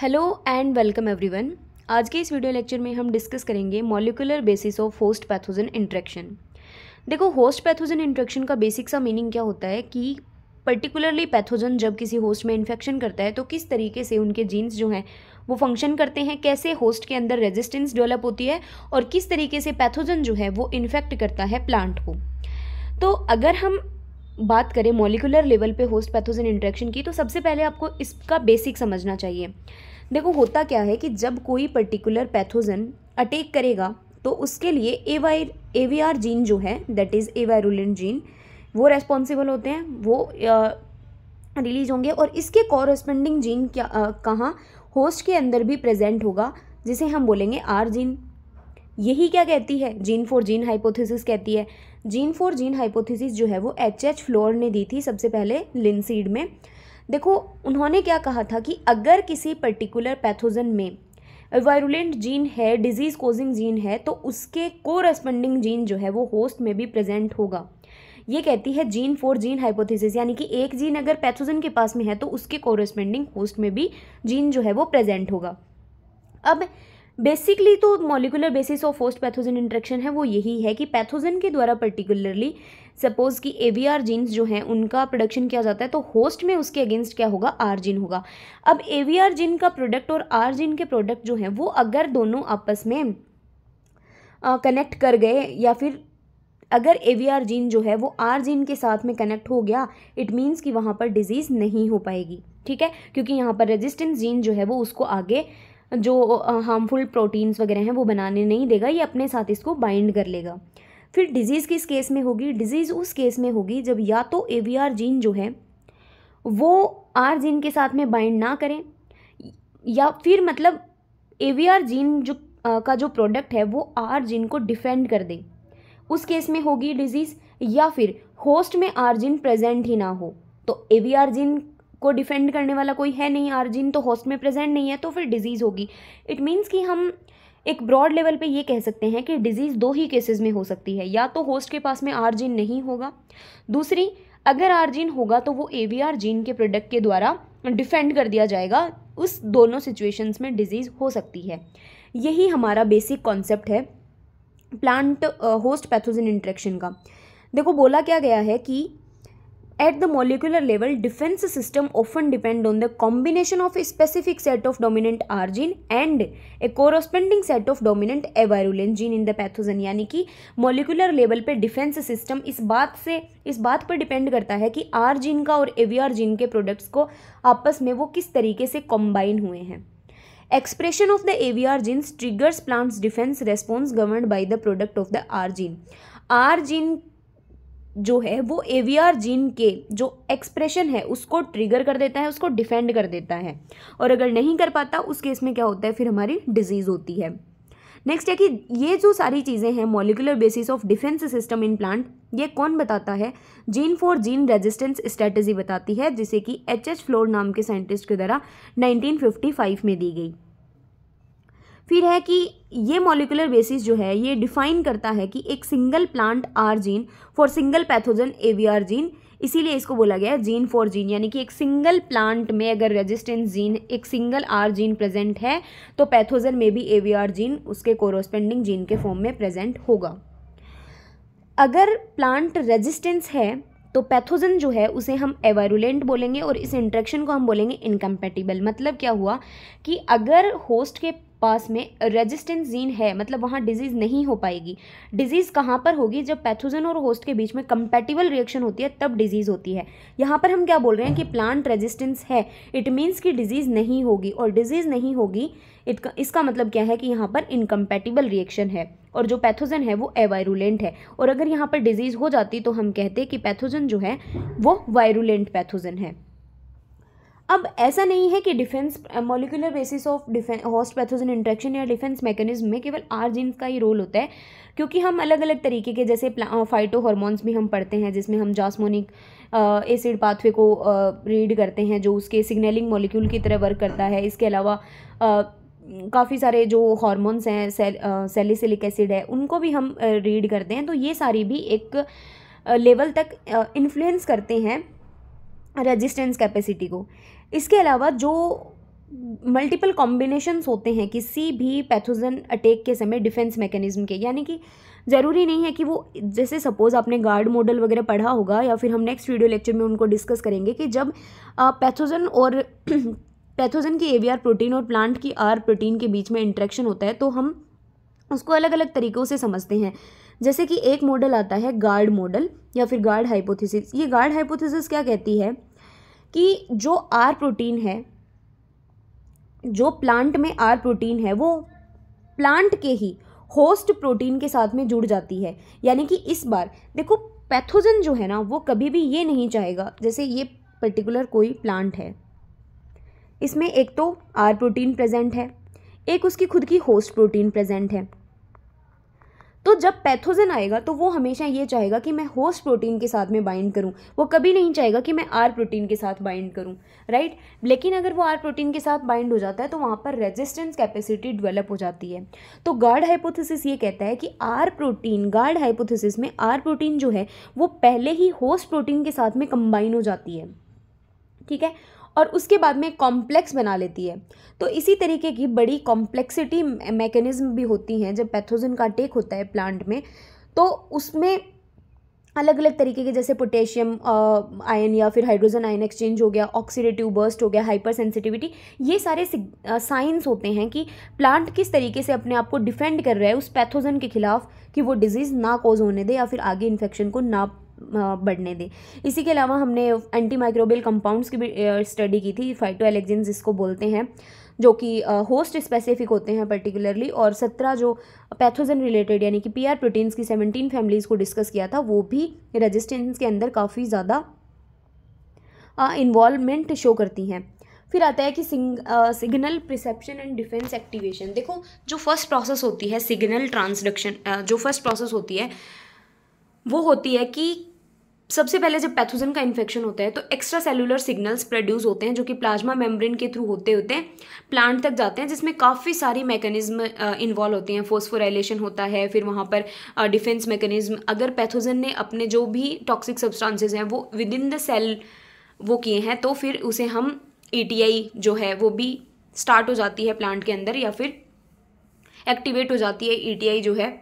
hello and welcome everyone आज के इस वीडियो लेक्चर में हम डिस्कस करेंगे molecular basis of host pathogen interaction देखो होस्ट पैथोजन इंट्रैक्शन का बेसिक सा मीनिंग क्या होता है कि पर्टिकुलरली पैथोजन जब किसी होस्ट में इन्फेक्शन करता है तो किस तरीके से उनके जीन्स जो हैं वो फंक्शन करते हैं कैसे होस्ट के अंदर रेजिस्टेंस डेवलप होती है और किस तरीके से पैथोजन जो है वो इन्फेक्ट करता है प्लांट को तो अगर हम बात करें मॉलिकुलर लेवल पे होस्ट पैथोजन इंट्रैक्शन की तो सबसे पहले आपको इसका बेसिक समझना चाहिए देखो होता क्या है कि जब कोई पर्टिकुलर पैथोजन अटैक करेगा तो उसके लिए A Y A V R gene जो है that is a virulent gene वो रेस्पॉन्सिबल होते हैं वो रिलीज होंगे और इसके कॉरस्पेंडिंग जीन क्या कहाँ होस्ट के अंदर भी प्रेजेंट होगा जिसे हम बोलेंगे आर जीन यही क्या कहती है जीन फॉर जीन हाइपोथेसिस कहती है जीन फॉर जीन हाइपोथेसिस जो है वो एच एच फ्लोर ने दी थी सबसे पहले लिनसीड में देखो उन्होंने क्या कहा था कि अगर किसी पर्टिकुलर पैथोजन में वायरुलेंट जीन है डिजीज़ कोजिंग जीन है तो उसके कोरस्पॉन्डिंग जीन जो है वो होस्ट में भी प्रेजेंट होगा ये कहती है जीन फॉर जीन हाइपोथेसिस यानी कि एक जीन अगर पैथोजन के पास में है तो उसके कोरस्पेंडिंग होस्ट में भी जीन जो है वो प्रेजेंट होगा अब बेसिकली तो molecular basis of host pathogen interaction है वो यही है कि पैथोजन के द्वारा पर्टिकुलरली सपोज कि ए वी आर जीन्स जो हैं उनका प्रोडक्शन किया जाता है तो होस्ट में उसके अगेंस्ट क्या होगा आर जीन होगा अब ए वी आर जीन का प्रोडक्ट और आर जीन के प्रोडक्ट जो हैं वो अगर दोनों आपस में कनेक्ट कर गए या फिर अगर ए वी आर जीन जो है वो आर जीन के साथ में कनेक्ट हो गया इट मीन्स कि वहाँ पर डिजीज़ नहीं हो पाएगी ठीक है क्योंकि यहाँ पर रेजिस्टेंस जीन जो है वो उसको आगे जो हार्मफुल प्रोटीन्स वगैरह हैं वो बनाने नहीं देगा ये अपने साथ इसको बाइंड कर लेगा फिर डिजीज़ किस केस में होगी डिजीज़ उस केस में होगी जब या तो ए जीन जो है वो आर जीन के साथ में बाइंड ना करें या फिर मतलब ए जीन जो आ, का जो प्रोडक्ट है वो आर जीन को डिफेंड कर दे उस केस में होगी डिजीज़ या फिर होस्ट में आर जीन प्रेजेंट ही ना हो तो ए जीन को डिफेंड करने वाला कोई है नहीं आर्जिन तो होस्ट में प्रेजेंट नहीं है तो फिर डिजीज़ होगी इट मीन्स कि हम एक ब्रॉड लेवल पे ये कह सकते हैं कि डिजीज़ दो ही केसेस में हो सकती है या तो होस्ट के पास में आर्जिन नहीं होगा दूसरी अगर आर्जिन होगा तो वो ए जीन के प्रोडक्ट के द्वारा डिफेंड कर दिया जाएगा उस दोनों सिचुएशंस में डिजीज़ हो सकती है यही हमारा बेसिक कॉन्सेप्ट है प्लांट होस्ट पैथोजन इंट्रेक्शन का देखो बोला क्या गया है कि At the molecular level, defense system often depend on the combination of a specific set of dominant R gene and a corresponding set of dominant avirulent gene in the pathogen यानी कि molecular level पे defense system इस बात से इस बात पर depend करता है कि R gene का और AVR gene के products को आपस में वो किस तरीके से combine हुए हैं expression of the AVR genes triggers plants defence response govern by the product of the R gene R gene जो है वो ए जीन के जो एक्सप्रेशन है उसको ट्रिगर कर देता है उसको डिफेंड कर देता है और अगर नहीं कर पाता उस केस में क्या होता है फिर हमारी डिजीज़ होती है नेक्स्ट है कि ये जो सारी चीज़ें हैं molecular basis of defence system in plant ये कौन बताता है gene for gene resistance strategy बताती है जिसे कि एच एच फ्लोर नाम के साइंटिस्ट के द्वारा 1955 में दी गई फिर है कि ये मॉलिकुलर बेसिस जो है ये डिफाइन करता है कि एक single plant R gene for single pathogen R gene इसीलिए इसको बोला गया है जीन फॉर जीन यानी कि एक सिंगल प्लांट में अगर रेजिस्टेंस जीन एक सिंगल आर जीन प्रेजेंट है तो पैथोजन में भी आर जीन उसके कोरोस्पेंडिंग जीन के फॉर्म में प्रेजेंट होगा अगर प्लांट रेजिस्टेंस है तो पैथोजन जो है उसे हम एवायरुलेंट बोलेंगे और इस इंट्रेक्शन को हम बोलेंगे इनकम्पेटिबल मतलब क्या हुआ कि अगर होस्ट के पास में रेजिस्टेंस जीन है मतलब वहाँ डिजीज़ नहीं हो पाएगी डिजीज़ कहाँ पर होगी जब पैथोजन और होस्ट के बीच में कंपेटिबल रिएक्शन होती है तब डिजीज़ होती है यहाँ पर हम क्या बोल रहे हैं कि प्लांट रेजिस्टेंस है इट मीन्स कि डिजीज़ नहीं होगी और डिजीज़ नहीं होगी इट इसका मतलब क्या है कि यहाँ पर इनकम्पेटिबल रिएक्शन है और जो पैथोजन है वो एवायरुलेंट है और अगर यहाँ पर डिजीज़ हो जाती तो हम कहते कि पैथोजन जो है वो वायरुलेंट पैथोजन है अब ऐसा नहीं है कि defence molecular basis of defence host pathogen interaction या डिफेंस मैकेनिज्म में केवल आर जीन्स का ही रोल होता है क्योंकि हम अलग अलग तरीके के जैसे फाइटो हॉर्मोन्स भी हम पढ़ते हैं जिसमें हम जासमोनिक एसिड पाथवे को रीड करते हैं जो उसके सिग्नलिंग मोलिक्यूल की तरह वर्क करता है इसके अलावा काफ़ी सारे जो हॉर्मोन्स हैं सेलिसिलिक एसिड है उनको भी हम रीड करते हैं तो ये सारी भी एक लेवल तक इन्फ्लुएंस करते हैं रेजिस्टेंस कैपेसिटी को इसके अलावा जो मल्टीपल कॉम्बिनेशंस होते हैं किसी भी पैथोजन अटैक के समय डिफेंस मैकेनिज्म के यानी कि ज़रूरी नहीं है कि वो जैसे सपोज़ आपने गार्ड मॉडल वगैरह पढ़ा होगा या फिर हम नेक्स्ट वीडियो लेक्चर में उनको डिस्कस करेंगे कि जब पैथोजन और पैथोजन की एवीआर प्रोटीन और प्लांट की आर प्रोटीन के बीच में इंट्रैक्शन होता है तो हम उसको अलग अलग तरीक़ों से समझते हैं जैसे कि एक मॉडल आता है गार्ड मॉडल या फिर गार्ड हाइपोथेसिस ये गार्ड हाइपोथेसिस क्या कहती है कि जो आर प्रोटीन है जो प्लांट में आर प्रोटीन है वो प्लांट के ही होस्ट प्रोटीन के साथ में जुड़ जाती है यानी कि इस बार देखो पैथोजन जो है ना वो कभी भी ये नहीं चाहेगा जैसे ये पर्टिकुलर कोई प्लांट है इसमें एक तो आर प्रोटीन प्रेजेंट है एक उसकी खुद की होस्ट प्रोटीन प्रेजेंट है तो जब पैथोजन आएगा तो वो हमेशा ये चाहेगा कि मैं होस्ट प्रोटीन के साथ में बाइंड करूं वो कभी नहीं चाहेगा कि मैं आर प्रोटीन के साथ बाइंड करूं राइट लेकिन अगर वो आर प्रोटीन के साथ बाइंड हो जाता है तो वहाँ पर रेजिस्टेंस कैपेसिटी डेवलप हो जाती है तो गार्ड हाइपोथेसिस ये कहता है कि आर प्रोटीन गार्ड हाइपोथेसिस में आर प्रोटीन जो है वो पहले ही होस्ट प्रोटीन के साथ में कंबाइन हो जाती है ठीक है और उसके बाद में कॉम्प्लेक्स बना लेती है तो इसी तरीके की बड़ी कॉम्प्लेक्सिटी मैकेनिज़्म भी होती हैं जब पैथोजन का टेक होता है प्लांट में तो उसमें अलग अलग तरीके के जैसे पोटेशियम आयन या फिर हाइड्रोजन आयन एक्सचेंज हो गया ऑक्सीडेटिव बर्स्ट हो गया हाइपर सेंसिटिविटी ये सारे साइंस होते हैं कि प्लांट किस तरीके से अपने आप को डिफेंड कर रहा है उस पैथोजन के खिलाफ कि वो डिजीज़ ना कोज होने दे या फिर आगे इन्फेक्शन को ना बढ़ने दें इसी के अलावा हमने एंटी माइक्रोबियल कंपाउंड्स की भी स्टडी की थी फाइटो एलेक्जेंस जिसको बोलते हैं जो कि होस्ट स्पेसिफिक होते हैं पर्टिकुलरली और सत्रह जो पैथोजन रिलेटेड यानी कि पीआर प्रोटीन्स की सेवनटीन फैमिलीज़ को डिस्कस किया था वो भी रेजिस्टेंस के अंदर काफ़ी ज़्यादा इन्वॉल्वमेंट शो करती हैं फिर आता है कि signal perception and defence activation देखो जो फर्स्ट प्रोसेस होती है सिग्नल ट्रांसडक्शन जो फर्स्ट प्रोसेस होती है वो होती है कि सबसे पहले जब पैथोजन का इन्फेक्शन होता है तो एक्स्ट्रा सेलुलर सिग्नल्स प्रोड्यूस होते हैं जो कि प्लाज्मा मेम्ब्रेन के थ्रू होते होते प्लांट तक जाते हैं जिसमें काफ़ी सारी मैकेनिज्म इन्वॉल्व होते हैं फोस्फोराइलेशन होता है फिर वहाँ पर डिफेंस मैकेनिज्म अगर पैथोजन ने अपने जो भी टॉक्सिक सब्सटांसेज हैं वो विद इन द सेल वो किए हैं तो फिर उसे हम ई जो है वो भी स्टार्ट हो जाती है प्लांट के अंदर या फिर एक्टिवेट हो जाती है ई जो है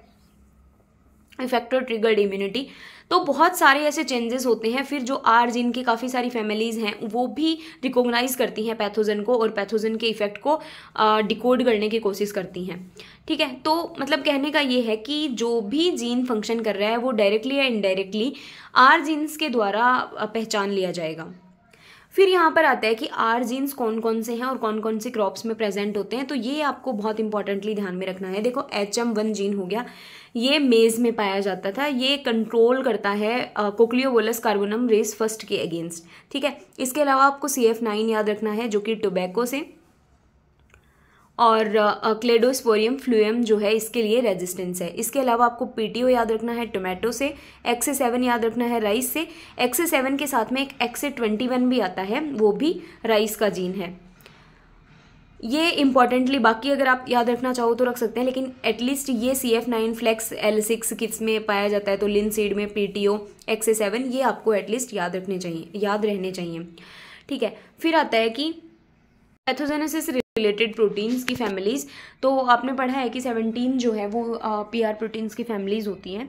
और ट्रिगर्ड इम्यूनिटी तो बहुत सारे ऐसे चेंजेस होते हैं फिर जो आर जीन की काफ़ी सारी फैमिलीज़ हैं वो भी रिकॉग्नाइज करती हैं पैथोजन को और पैथोजन के इफेक्ट को डिकोड करने की कोशिश करती हैं ठीक है तो मतलब कहने का ये है कि जो भी जीन फंक्शन कर रहा है वो डायरेक्टली या इनडायरेक्टली आर जीन्स के द्वारा पहचान लिया जाएगा फिर यहाँ पर आता है कि आर जीन्स कौन कौन से हैं और कौन कौन से क्रॉप्स में प्रेजेंट होते हैं तो ये आपको बहुत इंपॉर्टेंटली ध्यान में रखना है देखो एच एम वन जीन हो गया ये मेज़ में पाया जाता था ये कंट्रोल करता है कोकलियोवोलस कार्बोनम रेस फर्स्ट के अगेंस्ट ठीक है इसके अलावा आपको सी एफ नाइन याद रखना है जो कि टोबैको से और क्लेडोस्पोरियम फ्लूएम जो है इसके लिए रेजिस्टेंस है इसके अलावा आपको पीटीओ याद रखना है टोमेटो से एक्से सेवन याद रखना है राइस से एक्से सेवन के साथ में एक एक्से ट्वेंटी वन भी आता है वो भी राइस का जीन है ये इंपॉर्टेंटली बाकी अगर आप याद रखना चाहो तो रख सकते हैं लेकिन एटलीस्ट ये C F nine flax L six किस में पाया जाता है तो लिन सीड में पी टी ओ एक्से सेवन ये आपको एटलीस्ट याद रखने चाहिए याद रहने चाहिए ठीक है फिर आता है कि पैथोजेनेसिस रिलेटेड प्रोटीन्स की फैमिलीज़ तो आपने पढ़ा है कि सेवनटीन जो है वो पी आर प्रोटीन्स की फैमिलीज़ होती हैं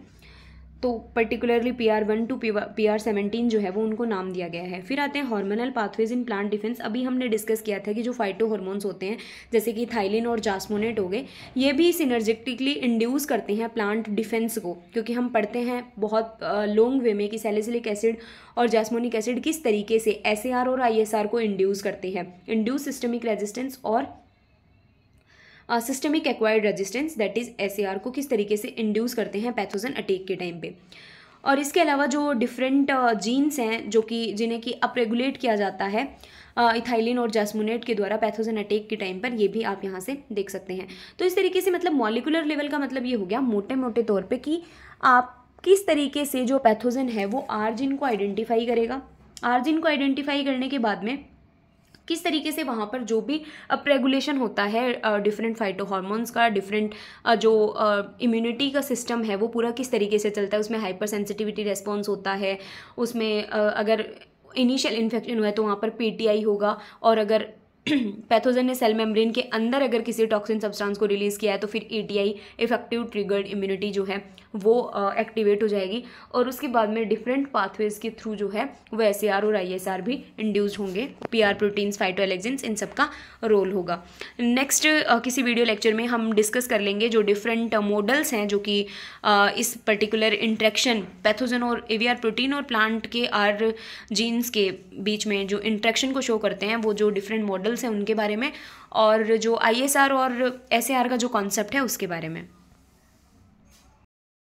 तो particularly P R one two P R seventeen जो है वो उनको नाम दिया गया है फिर आते हैं hormonal pathways in plant defence अभी हमने डिस्कस किया था कि जो फाइटो हार्मोन्स होते हैं जैसे कि थाइलिन और जास्मोनेट हो गए ये भी सिनर्जेटिकली इंड्यूस करते हैं प्लांट डिफेंस को क्योंकि हम पढ़ते हैं बहुत लॉन्ग वे में कि सेलेसिलिक एसिड और जासमोनिक एसिड किस तरीके से एस और आई को इंड्यूस करते हैं इंड्यूस सिस्टमिक रेजिस्टेंस और systemic acquired resistance that is S को किस तरीके से इंड्यूस करते हैं पैथोजन अटैक के टाइम पे और इसके अलावा जो डिफरेंट जीन्स uh, हैं जो कि जिन्हें कि अप रेगुलेट किया जाता है इथाइलिन uh, और जैसमोनेट के द्वारा पैथोजन अटैक के टाइम पर ये भी आप यहाँ से देख सकते हैं तो इस तरीके से मतलब मॉलिकुलर लेवल का मतलब ये हो गया मोटे मोटे तौर पर कि आप किस तरीके से जो पैथोजन है वो आर्जिन को आइडेंटिफाई करेगा आर्जिन को आइडेंटिफाई करने के बाद में किस तरीके से वहाँ पर जो भी प्रेगुलेशन रेगुलेशन होता है डिफरेंट फाइटो हार्मोन्स का डिफरेंट जो इम्यूनिटी का सिस्टम है वो पूरा किस तरीके से चलता है उसमें हाइपर सेंसिटिविटी रेस्पॉन्स होता है उसमें अगर इनिशियल इन्फेक्शन हुआ है तो वहाँ पर पीटीआई होगा और अगर पैथोजन ने सेल मेम्ब्रेन के अंदर अगर किसी टॉक्सिन सब्सटेंस को रिलीज़ किया है तो फिर एटीआई इफेक्टिव ट्रिगर्ड इम्यूनिटी जो है वो एक्टिवेट हो जाएगी और उसके बाद में डिफरेंट पाथवेज के थ्रू जो है वो एस और आई भी इंड्यूस्ड होंगे पी आर प्रोटीन्स फाइटोएलेक्जेंस इन सब का रोल होगा नेक्स्ट किसी वीडियो लेक्चर में हम डिस्कस कर लेंगे जो डिफरेंट मॉडल्स हैं जो कि इस पर्टिकुलर इंट्रैक्शन पैथोजन और ए प्रोटीन और प्लांट के आर जीन्स के बीच में जो इंट्रैक्शन को शो करते हैं वो जो डिफरेंट मॉडल मॉडल्स हैं उनके बारे में और जो आई और एस का जो कॉन्सेप्ट है उसके बारे में